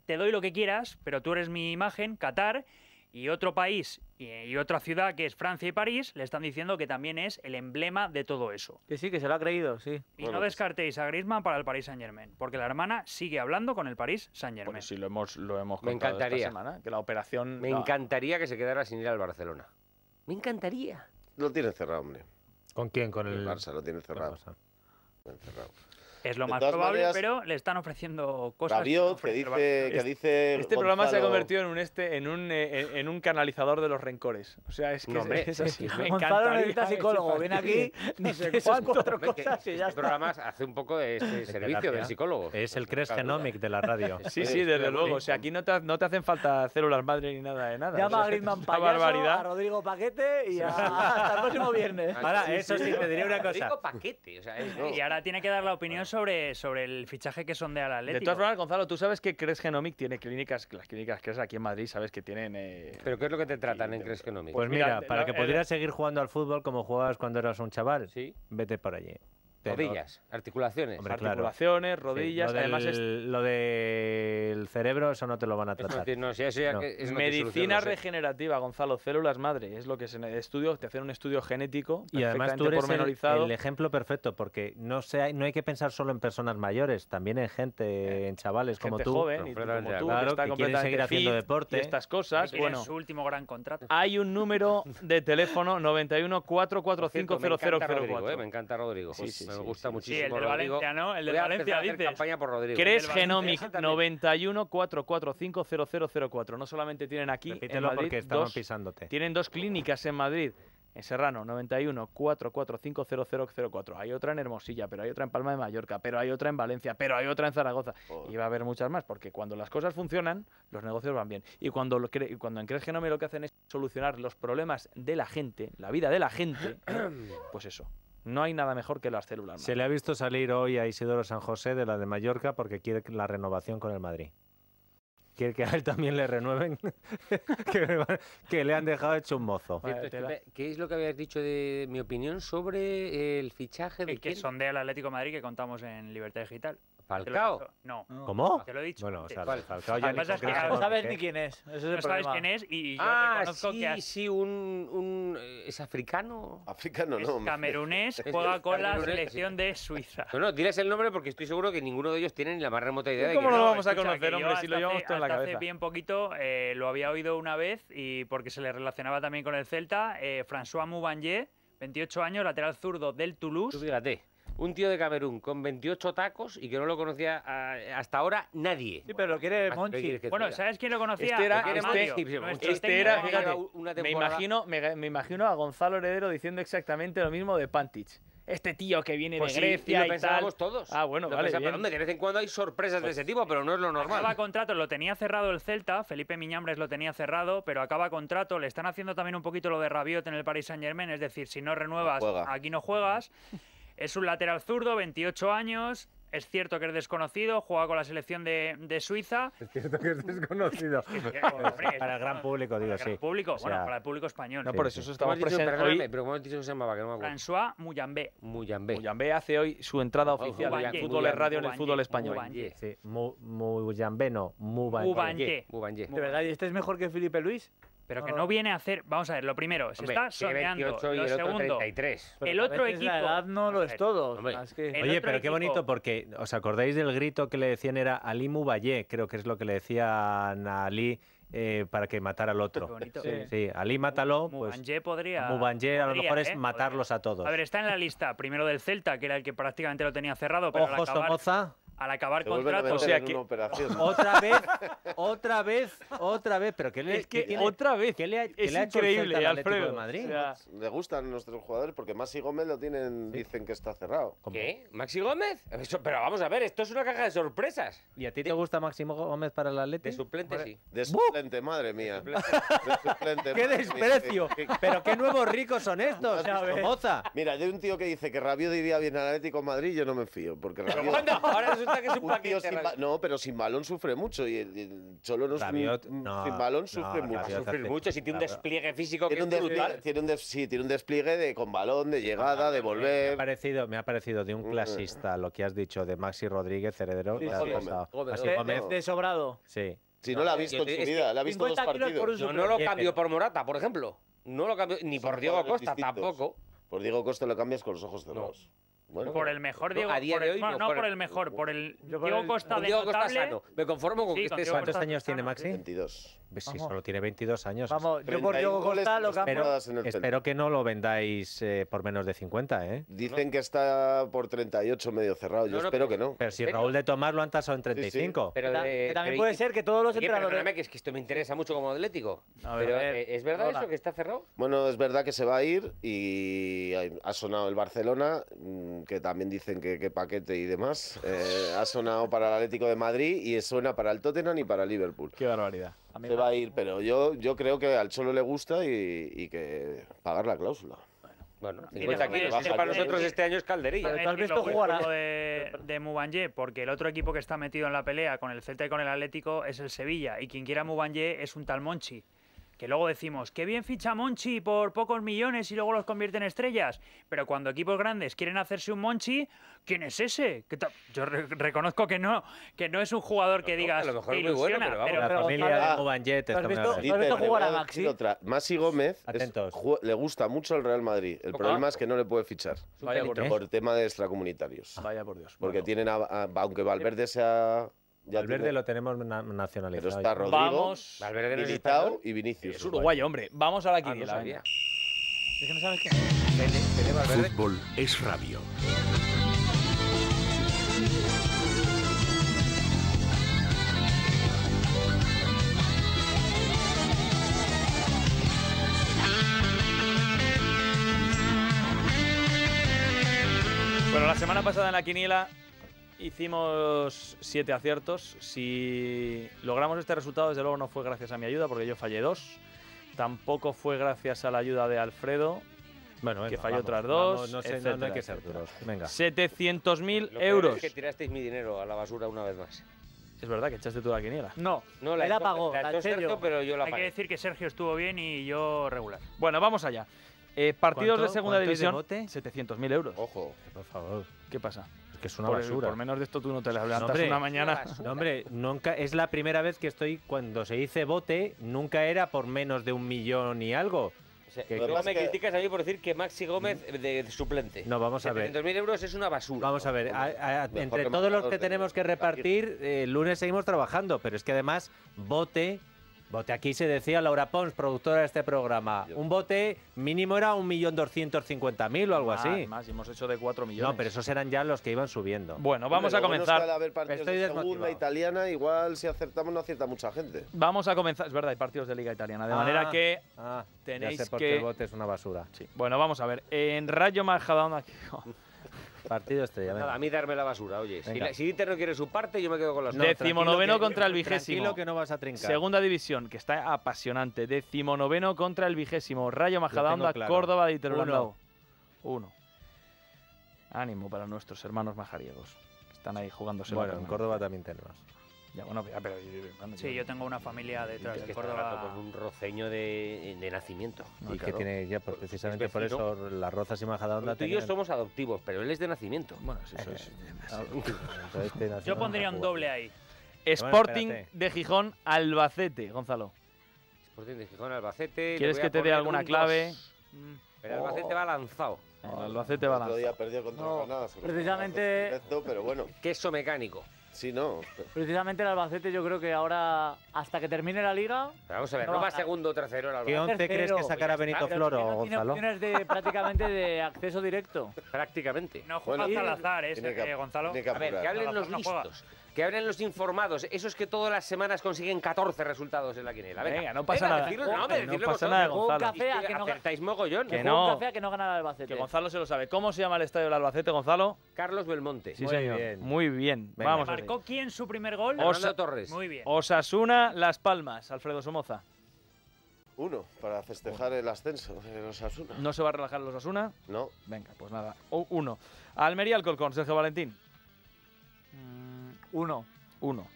te doy lo que quieras, pero tú eres mi imagen, Qatar, y otro país y otra ciudad que es Francia y París le están diciendo que también es el emblema de todo eso. Que sí, que se lo ha creído, sí. Y no descartéis a Griezmann para el Paris Saint Germain, porque la hermana sigue hablando con el París Saint Germain. Bueno, pues sí, lo hemos, lo hemos Me encantaría. esta semana, que la operación. Me encantaría que se quedara sin ir al Barcelona. Me encantaría. Lo tiene cerrado, hombre. ¿Con quién? Con el, el Barça, lo tiene cerrado. Lo tiene cerrado. Es lo más probable, pero le están ofreciendo cosas. que, dice, Este programa se ha convertido en un este, en un, eh, en, un canalizador de los rencores. O sea, es que es, es, así. Me Gonzalo necesita psicólogo. viene aquí, dice [LAUGHS] [LAUGHS] cuatro cosas y este programa hace un poco de este servicio del psicólogo. Es el Cres Genomic de la radio. [LAUGHS] Sí, sí, desde luego. O sea, aquí no te, no te hacen falta células madre ni nada de nada. Llama a Griezmann barbaridad. a Rodrigo Paquete y hasta el próximo viernes. Ahora, eso sí, te diría una cosa. Rodrigo Paquete. O sea, Y ahora tiene que dar la opinión sobre sobre, el fichaje que son de Atlético. De todas formas, Gonzalo, tú sabes que Cres Genomic tiene clínicas, las clínicas que es aquí en Madrid, sabes que tienen... Eh, ¿Pero qué es lo que te tratan en Cres Genomic? Pues, pues mira, para que pudieras seguir jugando al fútbol como jugabas cuando eras un chaval, vete por allí. Rodillas, articulaciones. rodillas. lo además, del, lo del cerebro, eso no te lo van a tratar. Medicina regenerativa, Gonzalo, células madre, es lo que se estudio, te hacen un estudio genético y además tú eres El, ejemplo perfecto, porque no se, no hay que pensar solo en personas mayores, también en gente, eh, en chavales como tú, como que, seguir haciendo deporte, estas cosas. bueno, su último gran contrato. Hay un número de teléfono 91 [LAUGHS] 445 eh, Me encanta Rodrigo. sí, sí, me gusta muchísimo. Sí, el de Valencia, ¿no? El de Valencia dice. campaña por Rodrigo. Cres Genomic No solamente tienen aquí Repítelo porque estamos pisándote. Tienen dos clínicas en Madrid. En Serrano, 91 0004 Hay otra en Hermosilla, pero hay otra en Palma de Mallorca, pero hay otra en Valencia, pero hay otra en Zaragoza. Y va a haber muchas más, porque cuando las cosas funcionan, los negocios van bien. Y cuando, cuando en Cres Genomic lo que hacen es solucionar los problemas de la gente, la vida de la gente, [COUGHS] pues eso, no hay nada mejor que las células. Se le ha visto salir hoy a Isidoro San José de la de Mallorca porque quiere la renovación con el Madrid. Quiere que a él también le renueven, [LAUGHS] que, le han dejado hecho un mozo. ¿Qué es lo que habías dicho de mi opinión sobre el fichaje de... El que sondea el Atlético Madrid que contamos en Libertad Digital. Falcao. No. ¿Cómo? Te lo he dicho. Bueno, o sea, Falcao ya no sabes ni quién es. no sabes quién es y yo ah, reconozco sí, que has... sí, un, un, eh, es africano. Africano, no. Es camerunés, [LAUGHS] juega con la selección de Suiza. No, no, diles el nombre porque estoy seguro que ninguno de ellos tiene ni la más remota idea de cómo lo vamos a conocer, hombre, si lo llevamos todo en la cabeza. Hace bien poquito eh, lo había oído una vez y porque se le relacionaba también con el Celta, eh, François Moubanier, 28 años, lateral zurdo del Toulouse. Tú fíjate un tío de Camerún con 28 tacos y que no lo conocía ah, hasta ahora nadie. Sí, pero lo quiere Monchi. Bueno, ¿sabes quién lo conocía? Este era, este este me imagino, me, imagino a Gonzalo Heredero diciendo exactamente lo mismo de Pantich. Este tío que viene pues de Grecia. y tal. todos. Ah, bueno, lo vale. Pensaba, de vez en cuando hay sorpresas de pues ese tipo, pero no es lo normal. Acaba contrato, lo tenía cerrado el Celta, Felipe Miñambres lo tenía cerrado, pero acaba contrato. Le están haciendo también un poquito lo de Rabiot en el Paris Saint Germain, es decir, si no renuevas, aquí no juegas. [LAUGHS] Es un lateral zurdo, 28 años, es cierto que es desconocido, juega con la selección de, Suiza. Es cierto que es desconocido. [LAUGHS] para el gran público, para digo, el gran público, bueno, para el público español. No, por eso, eso estamos presentes hoy. Pero ¿cómo has dicho que se llamaba? Que no me acuerdo. François Muyambé. Muyambé. Muyambé hace hoy su entrada oficial en el fútbol radio en el fútbol español. Sí, Muyambé no, Mubanje. De verdad, ¿y este es mejor que Felipe Luis? Pero que no viene a hacer. Vamos a ver, lo primero, se está soñando. el segundo, otro el otro equipo. no lo es todo. Oye, pero qué bonito, porque ¿os acordáis del grito que le decían? Era Ali Mubayé, creo que es lo que le decían a Ali. Eh, para que matara al otro. Sí. Ali mátalo. Pues, podría. a lo mejor es ¿eh? matarlos a todos. A ver, está en la lista. Primero del Celta, que era el que prácticamente lo tenía cerrado. Pero Ojo, al al acabar contrato. O sea [LAUGHS] otra vez, otra vez, otra vez, pero que le es que otra vez. Que le, es increíble, al Alfredo. Madrid? le gustan nuestros jugadores porque Maxi Gómez lo tienen, dicen que está cerrado. ¿Qué? Maxi Gómez? pero vamos a ver, esto es una caja de sorpresas. ¿Y a ti te, gusta Maxi Gómez para el Atlético? De suplente sí. De suplente, madre mía. De suplente. [LAUGHS] ¡Qué desprecio! pero qué nuevos ricos son estos, Mira, hay un tío que dice que Rabio diría bien al Atlético de Madrid, yo no me fío porque ahora [LAUGHS] no, pero sin balón sufre mucho. Y el, Cholo no, Sin balón sufre mucho. Sufre mucho. Si tiene un despliegue físico tiene un brutal. sí, tiene un despliegue de con balón, de llegada, de volver. Me ha parecido, me ha parecido de un mm. clasista lo que has dicho de Maxi Rodríguez, heredero. Sí, De sobrado. Sí. Si no la ha visto en su vida, la no lo cambio por Morata, por ejemplo. No lo cambio, ni por Diego Costa tampoco. Por Diego Costa lo cambias con los ojos cerrados. Bueno, por el mejor Diego. A día por el, de hoy, bueno, mejor, no por el mejor, por el Diego Costa de Diego Costa sano. Me conformo con sí, que esté ¿Cuántos años tiene Maxi? 22 si solo tiene 22 años. yo por lo Espero, que no lo vendáis eh, por menos de 50, ¿eh? Dicen que está por 38 medio cerrado. Yo espero que no. Pero si Raúl de Tomás lo han tasado en 35. Pero también puede ser que todos los entrenadores... que es que esto me interesa mucho como atlético. Eh, ¿es verdad eso que está cerrado? Bueno, es verdad que se va a ir y ha sonado el Barcelona, mm, que también dicen que, paquete y demás. Eh, ha sonado para el Atlético de Madrid y suena para el Tottenham y para Liverpool. Qué barbaridad se va a ir, pero yo, yo creo que al Cholo le gusta y, que pagar la cláusula. Bueno, bueno para nosotros este año es calderilla. jugar a... de, de Mubanje? Porque el otro equipo que está metido en la pelea con el Celta y con el Atlético es el Sevilla. Y quien quiera Mubanje es un tal Monchi. Que luego decimos, qué bien ficha Monchi por pocos millones y luego los convierte en estrellas. Pero cuando equipos grandes quieren hacerse un Monchi, ¿quién es ese? Yo reconozco que no, que no es un jugador que digas. lo mejor es muy bueno, pero, la familia de jugar Maxi? Gómez le gusta mucho el Real Madrid. El problema es que no le puede fichar. por, tema de extracomunitarios. Ah. Vaya por Dios. Porque tienen, a, aunque Valverde sea ya Valverde lo tenemos nacionalizado. Pero está Rodrigo, Vamos, Valverde Militao y Vinicius. Es hombre. Vamos a ah, la quiniela. es que no sabes qué. Fútbol es rabio. Bueno, la semana pasada en la quiniela hicimos siete aciertos. Si logramos este resultado, desde luego no fue gracias a mi ayuda, porque yo fallé dos. Tampoco fue gracias a la ayuda de Alfredo, bueno, que falló otras dos. no, sé, no, hay que ser duros. Venga. 700.000 euros. Es tirasteis mi dinero a la basura una vez más. Es verdad que echaste tú la quiniela. No, no la, pagó. Sergio, pero yo la Hay que decir que Sergio estuvo bien y yo regular. Bueno, vamos allá. Eh, partidos de segunda división. 700.000 euros. Ojo. Por favor. ¿Qué pasa? es una basura. Por menos de esto tú no te la levantas no, una mañana. No, hombre, es la primera vez que estoy, cuando se dice bote, nunca era por menos de un millón y algo. Que me criticas a mí por decir que Maxi Gómez mm. de, suplente. No, vamos a ver. 700.000 euros es una basura. Vamos a ver. entre todos los que tenemos que repartir, eh, el lunes seguimos trabajando, pero es que además, bote Bote, aquí se decía Laura Pons, productora de este programa. Un bote mínimo era 1.250.000 o algo así. Más, hemos hecho de 4 millones. No, pero esos eran ya los que iban subiendo. Bueno, vamos a comenzar. Bueno Estoy de segunda italiana, igual si acertamos no acierta mucha gente. Vamos a comenzar, es verdad, hay partidos de Liga Italiana, de ah, manera que ah, tenéis ya sé por que... el bote es una basura. Sí. Bueno, vamos a ver. En Rayo Majadahonda... [LAUGHS] [LAUGHS] Partido este. Pues nada, a mí darme la basura, oye. Si, no quiere su parte, yo me quedo con las otras Decimonoveno contra el vigésimo. que no vas a trincar. Segunda división, que está apasionante. Decimonoveno contra el vigésimo. Rayo Majadahonda, Córdoba de Iterlandau. Uno. Ánimo para nuestros hermanos majariegos. están ahí jugándose. Bueno, en Córdoba también tenemos bueno, pero... sí, yo tengo una familia detrás de Córdoba... Con un roceño de, nacimiento. y que tiene, ya, pues, precisamente por eso, las rozas y majadahonda... Tú y yo somos adoptivos, pero él es de nacimiento. Bueno, eh, [LAUGHS] yo pondría un doble ahí. Sporting de Gijón, Albacete, Gonzalo. Sporting de Gijón, Albacete... ¿Quieres que te dé alguna clave? Pero mm. Albacete va oh. lanzado. El Albacete va lanzado. Precisamente... pero bueno. Queso mecánico. Sí, no. Precisamente el Albacete yo creo que ahora, hasta que termine la liga... Vamos a ver, no, va segundo o tercero el Albacete. ¿Qué once crees que sacará pues Benito Floro, no Gonzalo? Tiene opciones de, prácticamente de acceso directo. Prácticamente. No juega bueno, azar ¿eh, Gonzalo? A ver, que hablen los listos que abren los informados, esos que todas las semanas consiguen 14 resultados en la quinela. Venga, no pasa nada. no, no pasa nada, Gonzalo. que acertáis mogollón. Que no. Un café que no gana el Albacete. Que Gonzalo se lo sabe. ¿Cómo se llama el estadio del Albacete, Gonzalo? Carlos Belmonte. Sí, Muy Bien. Muy bien. Venga, Vamos. ¿Marcó quién su primer gol? Osa Torres. Muy bien. Osasuna Las Palmas, Alfredo Somoza. Uno, para festejar el ascenso de los ¿No se va a relajar los Osasuna? No. Venga, pues nada. Uno. Almería Alcolcón, Sergio Valentín. Uno. Uno.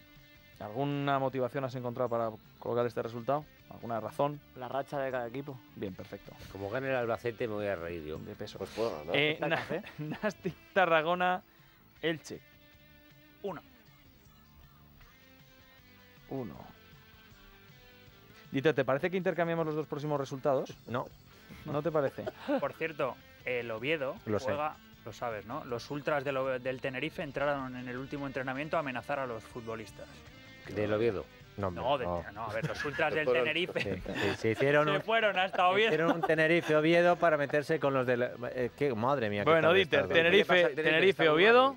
¿Alguna motivación has encontrado para colocar este resultado? ¿Alguna razón? La racha de cada equipo. Bien, perfecto. Como gane el Albacete me voy a reír yo. De peso. Pues puedo Eh, [LAUGHS] Tarragona, Elche. Uno. Uno. Dite, ¿te parece que intercambiamos los dos próximos resultados? No. ¿No te parece? [LAUGHS] Por cierto, el Oviedo juega lo sabes, ¿no? Los ultras del Tenerife entraron en el último entrenamiento a amenazar a los futbolistas. ¿Del Oviedo? No, no, no. a ver, los ultras [LAUGHS] del Tenerife [LAUGHS] se, hicieron fueron hasta Oviedo. Hicieron un Tenerife-Oviedo para meterse con los del... Eh, qué, madre mía. Bueno, Dieter, Tenerife-Oviedo. Tenerife, Oviedo.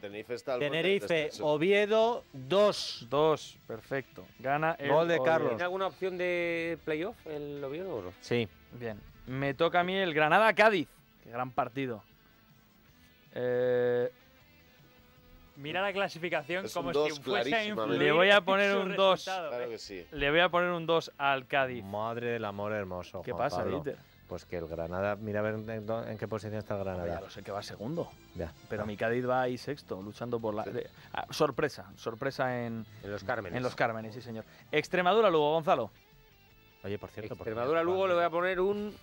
Tenerife-Oviedo 2. 2, perfecto. Gana el gol de Carlos. ¿Tiene alguna opción de playoff el Oviedo Sí. Bien. Me toca a mí el Granada-Cádiz. Qué gran partido. Eh, mira la clasificación como si fuese Le voy a poner un 2. Le voy a poner un 2 al Cádiz. Madre del amor hermoso. ¿Qué pasa, Pues que el Granada, mira a ver en, qué posición está el Granada. ya lo sé que va segundo. Pero mi Cádiz va ahí sexto, luchando por la. Ah, sorpresa, sorpresa en. los Cármenes. En los Cármenes, sí, señor. Extremadura luego, Gonzalo. Oye, por cierto. Extremadura Lugo le voy a poner un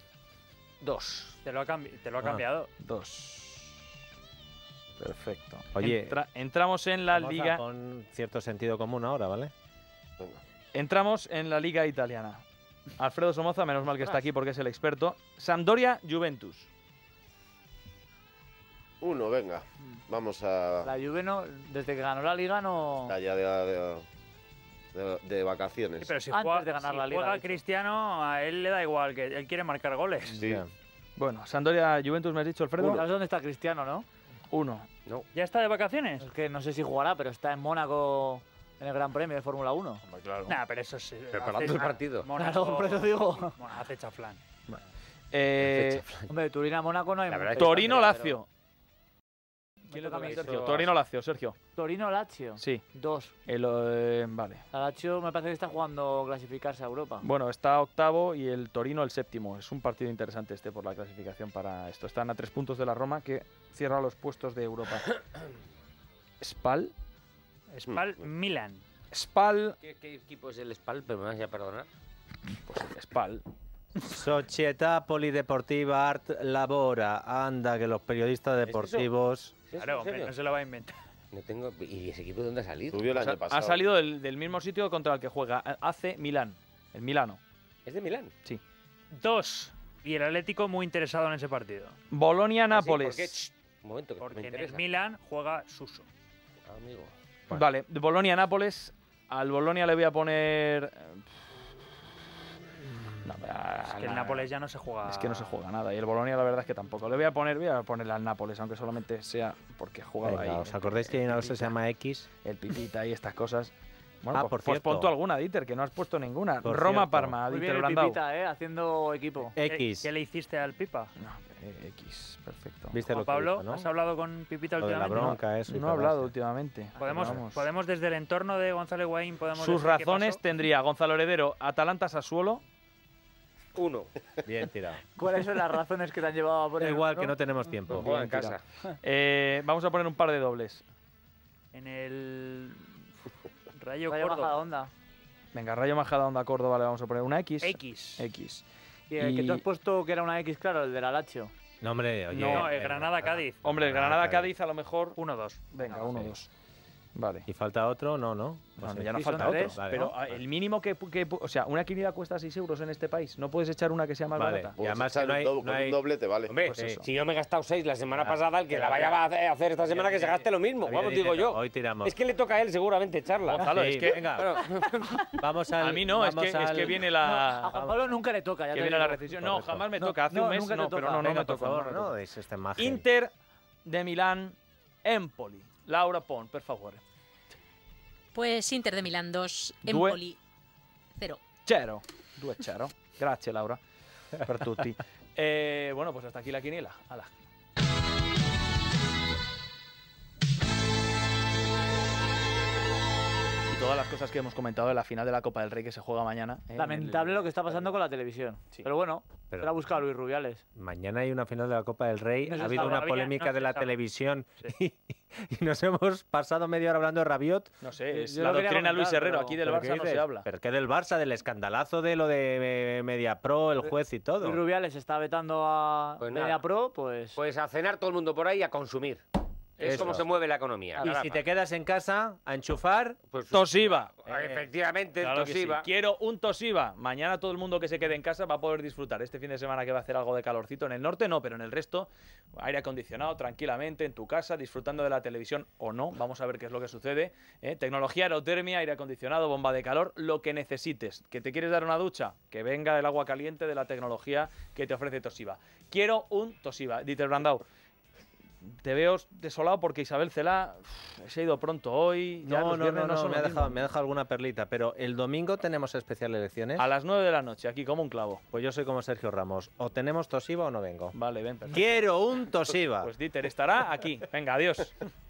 2. Te lo ha, ah. cambiado. 2. Perfecto. Oye, entramos en la liga. Con cierto sentido común ahora, ¿vale? Entramos en la liga italiana. Alfredo Somoza, menos mal que está aquí porque es el experto. Sampdoria, Juventus. Uno, venga. Mm. Vamos a. La Juve desde que ganó la liga no. Está de, de, vacaciones. pero si de ganar la liga, Cristiano, a él le da igual, que él quiere marcar goles. Sí. Bueno, Sampdoria, Juventus, me has dicho, Alfredo. dónde está Cristiano, no? Uno. ¿Ya está de vacaciones? Es que no sé si jugará, pero está en Mónaco en el Gran Premio de Fórmula 1. Nah, pero eso sí. Preparando el partido. Mónaco, claro, por eso digo. hace chaflán. Eh, Hombre, Turina-Mónaco no hay... Torino-Lacio. Torino Lazio, Sergio. Torino Lazio. Sí. Dos. Eh, vale. La Lazio me parece que está jugando clasificarse a Europa. Bueno, está octavo y el Torino el séptimo. Es un partido interesante este por la clasificación para esto. Están a tres puntos de la Roma que cierra los puestos de Europa. [COUGHS] Spal. Spal Milan. Spal. ¿Qué, equipo es el Spal? Pero me vas a perdonar. Pues el Spal. Sociedad Polideportiva Art Labora. Anda, que los periodistas deportivos no se lo va a inventar. [LAUGHS] ¿Y ese equipo de dónde ha salido? el pues año pasado. Ha salido del, mismo sitio contra el que juega, hace eh, Milán, el Milano. ¿Es de Milán? Sí. Dos. Y el Atlético muy interesado en ese partido. Bolonia-Nápoles. Ah, un momento, que Porque me en el Milán juega Suso. Amigo. Vale, Bolonia-Nápoles. Al Bolonia le voy a poner... Eh, es que el Nápoles ya no se juega. Es que no se juega nada. Y el Bolonia, la verdad es que tampoco. Le voy a poner, voy a poner al Nápoles, aunque solamente sea porque jugaba ahí. ¿Os acordáis que hay una cosa se llama X? El Pipita y estas cosas. [LAUGHS] Bueno, ah, pues, pues alguna, Dieter, que no has puesto ninguna. Roma Parma, Muy Dieter Pipita, eh, haciendo equipo. X. ¿Qué, le hiciste al Pipa? No, eh, X, perfecto. ¿Viste lo Pablo, ¿has hablado con Pipita últimamente? De no he hablado últimamente. Ah, podemos, podemos desde el entorno de Gonzalo Higuaín podemos Sus razones tendría Gonzalo Heredero, Atalanta Sassuolo, uno. Bien tirado. ¿Cuáles son las razones que te han llevado a poner? igual, que no tenemos tiempo. Eh, vamos a poner un par de dobles. En el. Rayo, Rayo Onda. Venga, Rayo Majada Onda Córdoba le vamos a poner una X. X. X. Y el que tú has puesto que era una X, claro, el de Alacho No, hombre, oye. No, el Granada-Cádiz. Ah, hombre, el Granada-Cádiz a lo mejor. uno Uno-dos. Venga, 1 dos Vale. ¿Y falta otro? No, no. Bueno, ah, pues ya no falta otro. pero el mínimo que, que, O sea, una quinida cuesta 6 euros en este país. No puedes echar una que sea más barata. Y pues además no hay, un doblete, vale. Hombre, pues si yo me he gastado 6 la semana pasada, el que la vaya a hacer esta semana que se gaste lo mismo. Vamos, digo yo. Hoy tiramos. Es que le toca a él seguramente echarla. Gonzalo, es que... Venga. [LAUGHS] vamos a mí no, es que, es que, viene la... a Pablo nunca le toca. Ya que viene la recesión. No, jamás me toca. Hace un mes no, pero no, no me toca. Este Inter de Milán, Empoli. Laura Pon, per favore. Pues Inter de Milan 2, Empoli 0. 0, 2-0. Grazie Laura per tutti. [LAUGHS] e eh, bueno, pues hasta aquí la quiniela. Ala. todas las cosas que hemos comentado de la final de la Copa del Rey que se juega mañana. ¿eh? Lamentable lo que está pasando con la televisión. Pero bueno, pero la ha buscado Luis Rubiales. Mañana hay una final de la Copa del Rey. ha habido una polémica de la televisión. [LAUGHS] y nos hemos pasado media hora hablando de Rabiot. No sé, eh, es la doctrina Luis Herrero, aquí del Barça no se habla. ¿Pero qué del Barça? Del escandalazo de lo de eh, Mediapro, el juez y todo. Luis Rubiales está vetando a media pues Mediapro, pues... Pues a cenar todo el mundo por ahí y a consumir. Es como se mueve la economía. Y si te quedas en casa a enchufar, pues, Toshiba. Eh, efectivamente, Quiero un Tosiva. Mañana todo el mundo que se quede en casa va a poder disfrutar. Este fin de semana que va a hacer algo de calorcito en el norte, no, pero en el resto, aire acondicionado, tranquilamente, en tu casa, disfrutando de la televisión o no. Vamos a ver qué es lo que sucede. ¿eh? Tecnología, aerotermia, aire acondicionado, bomba de calor, lo que necesites. ¿Que te quieres dar una ducha? Que venga el agua caliente de la tecnología que te ofrece Tosiva. Quiero un Tosiva. Dieter Brandau te veo desolado porque Isabel Cela se ha ido pronto hoy. No, no, no, no, me, ha dejado, me ha dejado alguna perlita, pero el domingo tenemos especial elecciones. A las 9 de la noche, aquí como un clavo. Pues yo soy como Sergio Ramos. O tenemos Tosiva o no vengo. Vale, ven. Quiero un Tosiva. Pues, pues, Dieter estará aquí. Venga, adiós. [LAUGHS]